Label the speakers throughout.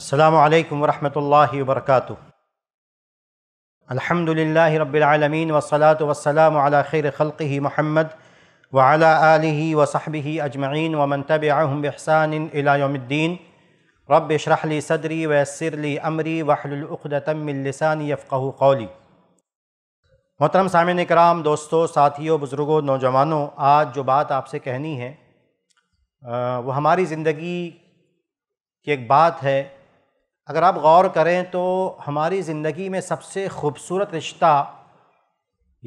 Speaker 1: अल्लाम वरहमल वर्क अलहमदिल्ला रबालमीन वसलात वसलाम खैर खल महमद वाला आलि वसहबी अजमैन वमन तब अहमसान रब शरहली सदरी वसरली अमरी वाहलतमिलसान यफ़ू कौली मोहतरम सामिन कराम दोस्तों साथियों बुज़ुर्गों नौजवानों आज जो बात आपसे कहनी है वो हमारी ज़िंदगी की एक बात है अगर आप गौर करें तो हमारी ज़िंदगी में सबसे खूबसूरत रिश्ता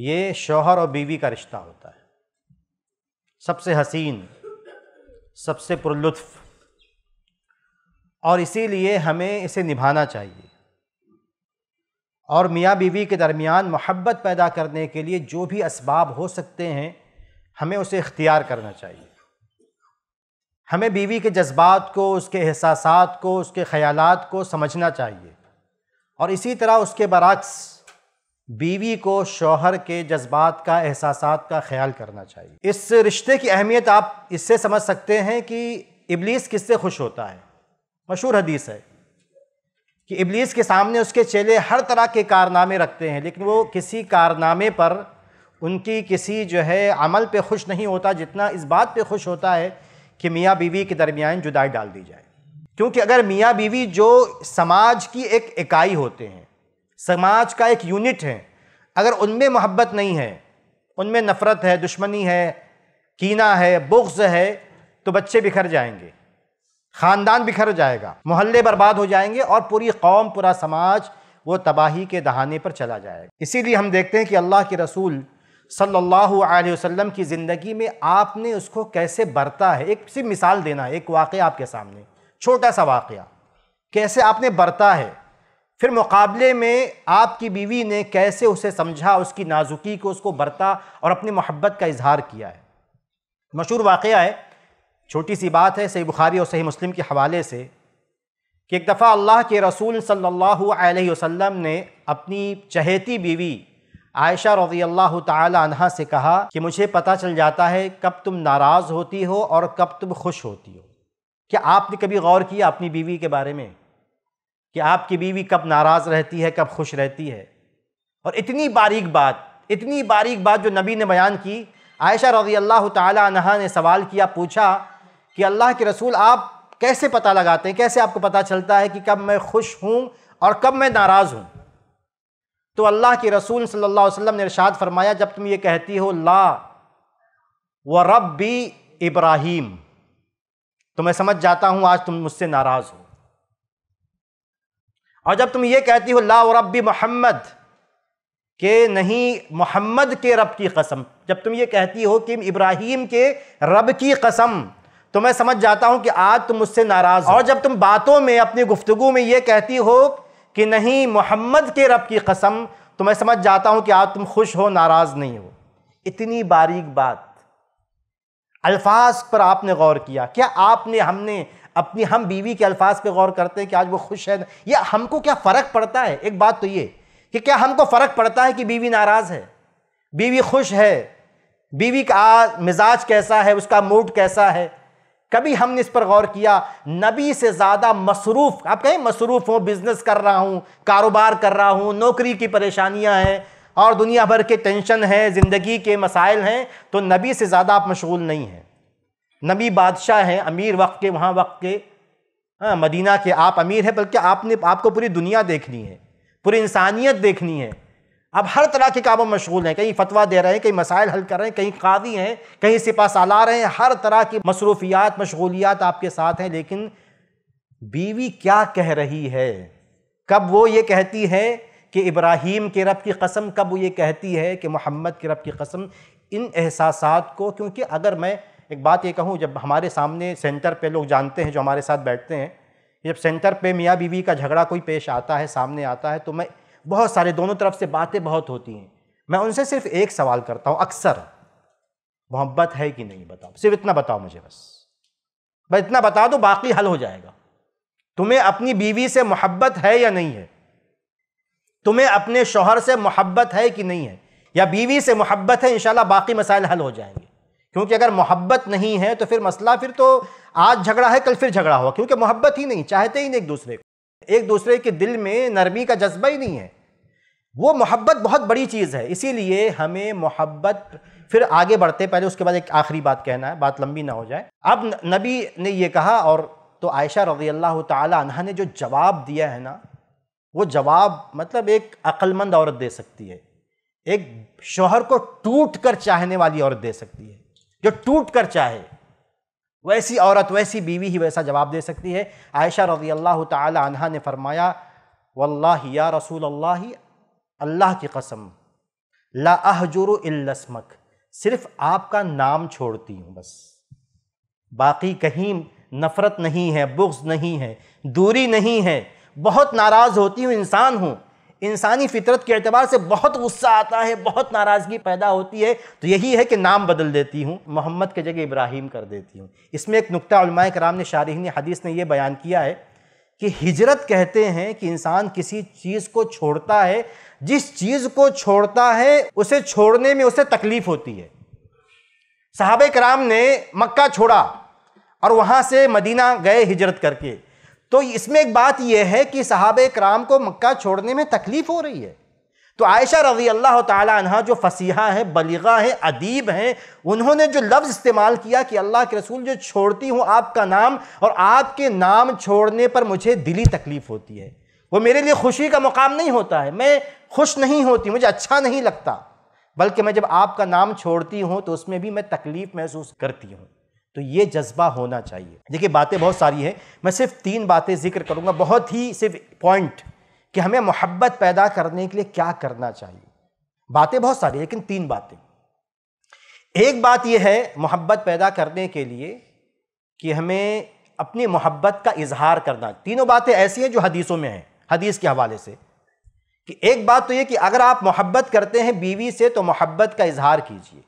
Speaker 1: ये शोहर और बीवी का रिश्ता होता है सबसे हसीन सबसे पुरलुत्फ और इसीलिए हमें इसे निभाना चाहिए और मियाँ बीवी के दरमियान मोहब्बत पैदा करने के लिए जो भी इसबाब हो सकते हैं हमें उसे इख्तियार करना चाहिए हमें बीवी के जज्बात को उसके एहसास को उसके ख्याल को समझना चाहिए और इसी तरह उसके बरक्स बीवी को शोहर के जज्बात का एहसास का ख्याल करना चाहिए इस रिश्ते की अहमियत आप इससे समझ सकते हैं कि इबलीस किससे खुश होता है मशहूर हदीस है कि इबलीस के सामने उसके चेले हर तरह के कारनामे रखते हैं लेकिन वो किसी कारनामे पर उनकी किसी जो है अमल पे खुश नहीं होता जितना इस बात पे खुश होता है कि मियाँ बीवी के दरमियान जुदाई डाल दी जाए क्योंकि अगर मियाँ बीवी जो समाज की एक इकाई होते हैं समाज का एक यूनिट है अगर उनमें मोहब्बत नहीं है उनमें नफ़रत है दुश्मनी है कीना है बुग्ज़ है तो बच्चे बिखर जाएंगे ख़ानदान बिखर जाएगा मोहल्ले बर्बाद हो जाएंगे और पूरी कौम पूरा समाज वो तबाही के दहाने पर चला जाएगा इसीलिए हम देखते हैं कि अल्लाह के रसूल सल्लल्लाहु अलैहि वसल्लम की ज़िंदगी में आपने उसको कैसे बरता है एक सिर्फ मिसाल देना है एक वाक़ आपके सामने छोटा सा वाक़ कैसे आपने बरता है फिर मुकाबले में आपकी बीवी ने कैसे उसे समझा उसकी नाजुकी को उसको बरता और अपनी मोहब्बत का इजहार किया है मशहूर वाक़ है छोटी सी बात है सही बुखारी और सही मुस्लिम के हवाले से कि एक दफ़ा अल्लाह के रसूल सल्लल्लाहु अलैहि वसल्लम ने अपनी चहेती बीवी आयशा रजी अल्लाह तहा से कहा कि मुझे पता चल जाता है कब तुम नाराज़ होती हो और कब तुम खुश होती हो क्या आपने कभी गौर किया अपनी बीवी के बारे में कि आपकी बीवी कब नाराज़ रहती है कब खुश रहती है और इतनी बारीक बात इतनी बारीक बात जो नबी ने बयान की आयशा रजी अल्लाह तह ने सवाल किया पूछा कि अल्लाह के रसूल आप कैसे पता लगाते हैं कैसे आपको पता चलता है कि कब मैं खुश हूँ और कब मैं नाराज़ हूँ तो अल्लाह के रसूल सल्लल्लाहु अलैहि वसल्लम ने इरशाद फरमाया जब तुम ये कहती हो ला व भी इब्राहिम तो मैं समझ जाता हूं आज तुम मुझसे नाराज हो और जब तुम ये कहती हो ला व रबी मोहम्मद के नहीं मोहम्मद के रब की कसम जब तुम ये कहती हो कि इब्राहिम के रब की कसम तो मैं समझ जाता हूं कि आज तुम मुझसे नाराज हो और जब तुम बातों में अपनी गुफ्तगु में ये कहती हो कि नहीं मोहम्मद के रब की कसम तो मैं समझ जाता हूं कि आप तुम खुश हो नाराज़ नहीं हो इतनी बारीक बात अल्फाज पर आपने गौर किया क्या आपने हमने अपनी हम बीवी के अल्फाज पे गौर करते हैं कि आज वो खुश है या हमको क्या फ़र्क पड़ता है एक बात तो ये कि क्या हमको फ़र्क पड़ता है कि बीवी नाराज़ है बीवी खुश है बीवी का मिजाज कैसा है उसका मूड कैसा है कभी हमने इस पर गौर किया नबी से ज़्यादा मसरूफ़ आप कहें मसरूफ़ हूं बिज़नेस कर रहा हूँ कारोबार कर रहा हूँ नौकरी की परेशानियाँ हैं और दुनिया भर के टेंशन हैं ज़िंदगी के मसाइल हैं तो नबी से ज़्यादा आप मशगूल नहीं हैं नबी बादशाह हैं अमीर वक्त के वहाँ वक्त के हाँ मदीना के आप अमीर हैं बल्कि आपने आपको पूरी दुनिया देखनी है पूरी इंसानियत देखनी है अब हर तरह के काम में मशगूल हैं कहीं फतवा दे रहे हैं कहीं मसाइल हल कर रहे हैं कहीं कादी हैं कहीं सिपा सालार हैं हर तरह की मसरूफियात मशगूलियात आपके साथ हैं लेकिन बीवी क्या कह रही है कब वो ये कहती है कि इब्राहिम के रब की कसम कब वो ये कहती है कि मोहम्मद के रब की कसम इन एहसास को क्योंकि अगर मैं एक बात ये कहूँ जब हमारे सामने सेंटर पर लोग जानते हैं जो हमारे साथ बैठते हैं जब सेंटर पे मियाँ बीवी का झगड़ा कोई पेश आता है सामने आता है तो मैं बहुत सारे दोनों तरफ से बातें बहुत होती हैं मैं उनसे सिर्फ एक सवाल करता हूँ अक्सर मोहब्बत है कि नहीं बताओ सिर्फ इतना बताओ मुझे बस बस इतना बता दो बाकी हल हो जाएगा तुम्हें अपनी बीवी से मोहब्बत है या नहीं है तुम्हें अपने शोहर से मोहब्बत है कि नहीं है या बीवी से मोहब्बत है इंशाल्लाह बाकी मसाइल हल हो जाएंगे क्योंकि अगर मोहब्बत नहीं है तो फिर मसला फिर तो आज झगड़ा है कल फिर झगड़ा हुआ क्योंकि मोहब्बत ही नहीं चाहते ही नहीं एक दूसरे को एक दूसरे के दिल में नरमी का जज्बा ही नहीं है वो मोहब्बत बहुत बड़ी चीज़ है इसीलिए हमें मोहब्बत फिर आगे बढ़ते पहले उसके बाद एक आखिरी बात कहना है बात लंबी ना हो जाए अब नबी ने ये कहा और तो आयशा रजी अल्लाह तह ने जो जवाब दिया है ना वो जवाब मतलब एक अक्लमंद औरत दे सकती है एक शोहर को टूट कर चाहने वाली औरत दे सकती है जो टूट कर चाहे वैसी औरत वैसी बीवी ही वैसा जवाब दे सकती है आयशा रजी अल्लाह तह ने फरमाया वल्ला या रसूल अल्लाह अल्लाह की कसम अहजुर इल्लस्मक सिर्फ आपका नाम छोड़ती हूँ बस बाकी कहीं नफ़रत नहीं है बुग्स नहीं है दूरी नहीं है बहुत नाराज़ होती हूँ इंसान हूँ इंसानी फितरत के अतबार से बहुत गुस्सा आता है बहुत नाराज़गी पैदा होती है तो यही है कि नाम बदल देती हूँ मोहम्मद के जगह इब्राहिम कर देती हूँ इसमें एक नुकता कराम ने शारहन हदीस ने यह बयान किया है कि हिजरत कहते हैं कि इंसान किसी चीज़ को छोड़ता है जिस चीज़ को छोड़ता है उसे छोड़ने में उसे तकलीफ़ होती है साहब कराम ने मक्का छोड़ा और वहाँ से मदीना गए हिजरत करके तो इसमें एक बात यह है कि साहब कराम को मक्का छोड़ने में तकलीफ़ हो रही है तो आयशा रजी अल्लाह तह जो फसीहा है बलीगा है अदीब हैं उन्होंने जो लफ्ज़ इस्तेमाल किया कि अल्लाह के रसूल जो छोड़ती हूँ आपका नाम और आपके नाम छोड़ने पर मुझे दिली तकलीफ़ होती है वो मेरे लिए खुशी का मुकाम नहीं होता है मैं खुश नहीं होती मुझे अच्छा नहीं लगता बल्कि मैं जब आपका नाम छोड़ती हूँ तो उसमें भी मैं तकलीफ़ महसूस करती हूँ तो ये जज्बा होना चाहिए देखिए बातें बहुत सारी हैं मैं सिर्फ तीन बातें जिक्र करूँगा बहुत ही सिर्फ पॉइंट कि हमें मोहब्बत पैदा करने के लिए क्या करना चाहिए बातें बहुत सारी लेकिन तीन बातें एक बात यह है मोहब्बत पैदा करने के लिए कि हमें अपनी मोहब्बत का इजहार करना तीनों बातें ऐसी हैं जो हदीसों में हैं हदीस के हवाले से कि एक बात तो ये कि अगर आप मोहब्बत करते हैं बीवी से तो मोहब्बत का इजहार कीजिए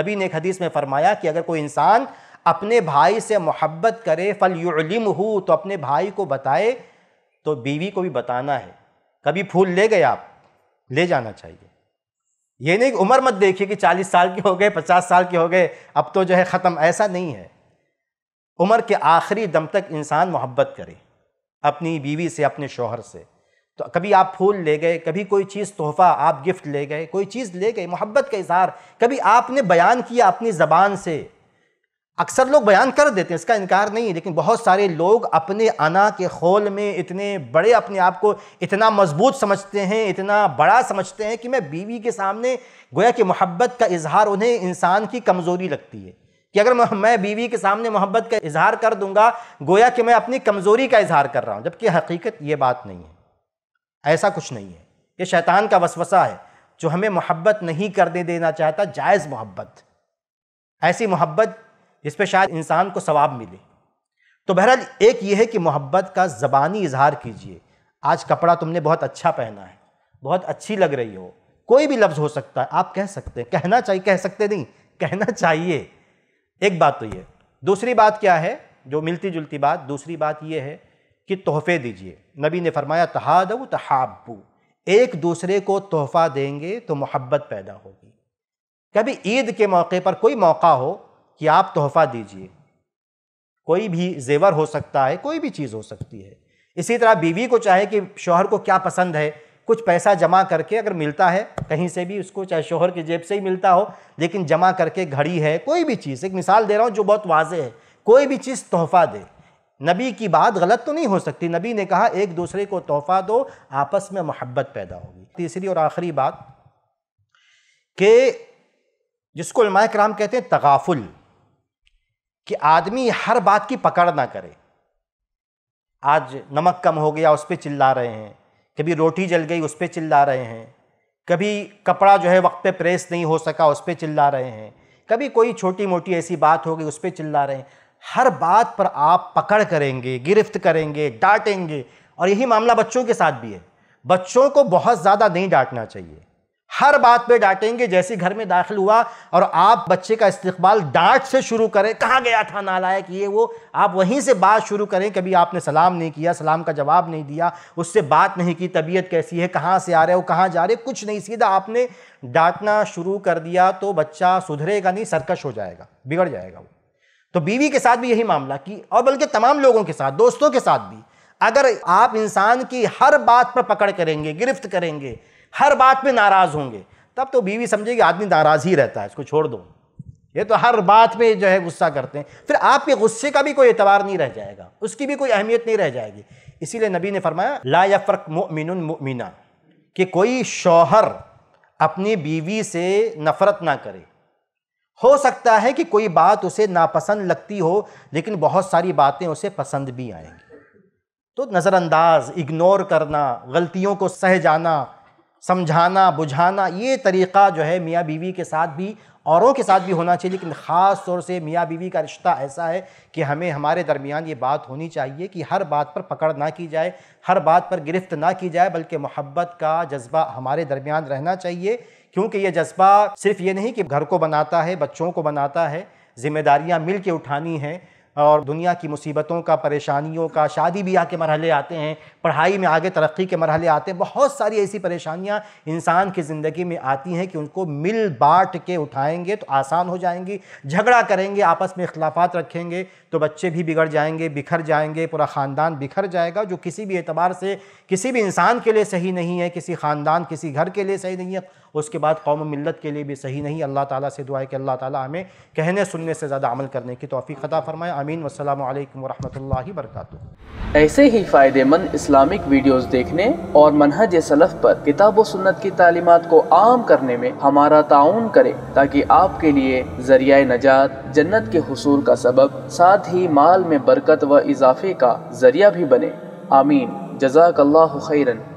Speaker 1: नबी ने एक हदीस में फरमाया कि अगर कोई इंसान अपने भाई से मोहब्बत करे फल युलिम हो तो अपने भाई को बताए तो बीवी को भी बताना है कभी फूल ले गए आप ले जाना चाहिए ये नहीं उम्र मत देखिए कि चालीस साल के हो गए पचास साल के हो गए अब तो जो है ख़त्म ऐसा नहीं है उम्र के आखिरी दम तक इंसान मोहब्बत करे अपनी बीवी से अपने शोहर से तो कभी आप फूल ले गए कभी कोई चीज़ तोहफ़ा आप गिफ्ट ले गए कोई चीज़ ले गए मोहब्बत का इजहार कभी आपने बयान किया अपनी ज़बान से अक्सर लोग बयान कर देते हैं इसका इनकार नहीं है लेकिन बहुत सारे लोग अपने अना के खोल में इतने बड़े अपने आप को इतना मजबूत समझते हैं इतना बड़ा समझते हैं कि मैं बीवी के सामने गोया कि मोहब्बत का इजहार उन्हें इंसान की कमज़ोरी लगती है कि अगर मैं बीवी के सामने मोहब्बत का इजहार कर दूंगा गोया कि मैं अपनी कमज़ोरी का इजहार कर रहा हूँ जबकि हकीकत ये बात नहीं है ऐसा कुछ नहीं है ये शैतान का वसवसा है जो हमें मोहब्बत नहीं करने देना चाहता जायज़ मोहब्बत ऐसी मोहब्बत जिस पर शायद इंसान को सवाब मिले तो बहरहाल एक ये है कि मोहब्बत का ज़बानी इजहार कीजिए आज कपड़ा तुमने बहुत अच्छा पहना है बहुत अच्छी लग रही हो कोई भी लफ्ज़ हो सकता है आप कह सकते हैं कहना चाहिए कह सकते नहीं कहना चाहिए एक बात तो ये दूसरी बात क्या है जो मिलती जुलती बात दूसरी बात यह है कि तोहफे दीजिए नबी ने फरमाया तहाद तहाबू एक दूसरे को तोहफ़ा देंगे तो मोहब्बत पैदा होगी कभी ईद के मौके पर कोई मौका हो कि आप तोहफा दीजिए कोई भी जेवर हो सकता है कोई भी चीज़ हो सकती है इसी तरह बीवी को चाहे कि शोहर को क्या पसंद है कुछ पैसा जमा करके अगर मिलता है कहीं से भी उसको चाहे शोहर की जेब से ही मिलता हो लेकिन जमा करके घड़ी है कोई भी चीज़ एक मिसाल दे रहा हूँ जो बहुत वाजे है कोई भी चीज़ तोहफा दे नबी की बात गलत तो नहीं हो सकती नबी ने कहा एक दूसरे को तोहफा दो आपस में मोहब्बत पैदा होगी तीसरी और आखिरी बात के जिसको इमाय कराम कहते हैं तगाफुल कि आदमी हर बात की पकड़ ना करे आज नमक कम हो गया उस पर चिल्ला रहे हैं कभी रोटी जल गई उस पर चिल्ला रहे हैं कभी कपड़ा जो है वक्त पे प्रेस नहीं हो सका उस पर चिल्ला रहे हैं कभी कोई छोटी मोटी ऐसी बात हो गई उस पर चिल्ला रहे हैं हर बात पर आप पकड़ करेंगे गिरफ्त करेंगे डांटेंगे और यही मामला बच्चों के साथ भी है बच्चों को बहुत ज़्यादा नहीं डांटना चाहिए हर बात पे डांटेंगे जैसे घर में दाखिल हुआ और आप बच्चे का इस्तकबाल डांट से शुरू करें कहाँ गया था नालायक ये वो आप वहीं से बात शुरू करें कभी आपने सलाम नहीं किया सलाम का जवाब नहीं दिया उससे बात नहीं की तबीयत कैसी है कहाँ से आ रहे हो कहाँ जा रहे हो कुछ नहीं सीधा आपने डांटना शुरू कर दिया तो बच्चा सुधरेगा नहीं सरकश हो जाएगा बिगड़ जाएगा वो तो बीवी के साथ भी यही मामला कि और बल्कि तमाम लोगों के साथ दोस्तों के साथ भी अगर आप इंसान की हर बात पर पकड़ करेंगे गिरफ्त करेंगे हर बात में नाराज़ होंगे तब तो बीवी समझेगी आदमी नाराज़ ही रहता है इसको छोड़ दो ये तो हर बात में जो है गुस्सा करते हैं फिर आपके गुस्से का भी कोई एतबार नहीं रह जाएगा उसकी भी कोई अहमियत नहीं रह जाएगी इसीलिए नबी ने फरमाया ला या फ़र्क मोमिन मोमिना कि कोई शौहर अपनी बीवी से नफ़रत ना करे हो सकता है कि कोई बात उसे नापसंद लगती हो लेकिन बहुत सारी बातें उसे पसंद भी आएंगी तो नज़रअंदाज इग्नोर करना गलतियों को सह जाना समझाना बुझाना ये तरीक़ा जो है मियाँ बीवी के साथ भी औरों के साथ भी होना चाहिए लेकिन ख़ास तौर से मियाँ बीवी का रिश्ता ऐसा है कि हमें हमारे दरमियान ये बात होनी चाहिए कि हर बात पर पकड़ ना की जाए हर बात पर गिरफ्त ना की जाए बल्कि मोहब्बत का जज्बा हमारे दरमियान रहना चाहिए क्योंकि ये जज्बा सिर्फ ये नहीं कि घर को बनाता है बच्चों को बनाता है ज़िम्मेदारियाँ मिल के उठानी हैं और दुनिया की मुसीबतों का परेशानियों का शादी ब्याह के मरहले आते हैं पढ़ाई में आगे तरक्की के मरहले आते हैं बहुत सारी ऐसी परेशानियाँ इंसान की ज़िंदगी में आती हैं कि उनको मिल बाँट के उठाएंगे तो आसान हो जाएंगी झगड़ा करेंगे आपस में अख्लाफात रखेंगे तो बच्चे भी बिगड़ जाएंगे बिखर जाएंगे पूरा ख़ानदान बिखर जाएगा जो किसी भी एतबार से किसी भी इंसान के लिए सही नहीं है किसी ख़ानदान किसी घर के लिए सही नहीं है उसके बाद कौम मिलत के लिए भी सही नहीं अल्लाह ताला से दुआ है कि अल्लाह ताला हमें कहने सुनने से ज़्यादा अमल करने की तोफ़ी ख़ता फरमाए अमीन वसलम वरहमल वरक ऐसे ही फ़ायदेमंद इस्लामिक वीडियोस देखने और मनहज सलफ़ पर किताब व सुन्नत की तालीमत को आम करने में हमारा ताउन करें ताकि आपके लिए ज़रिया नजात जन्नत के हसूल का सबब साथ ही माल में बरकत व इजाफे का ज़रिया भी बने आमीन जजाक खैरन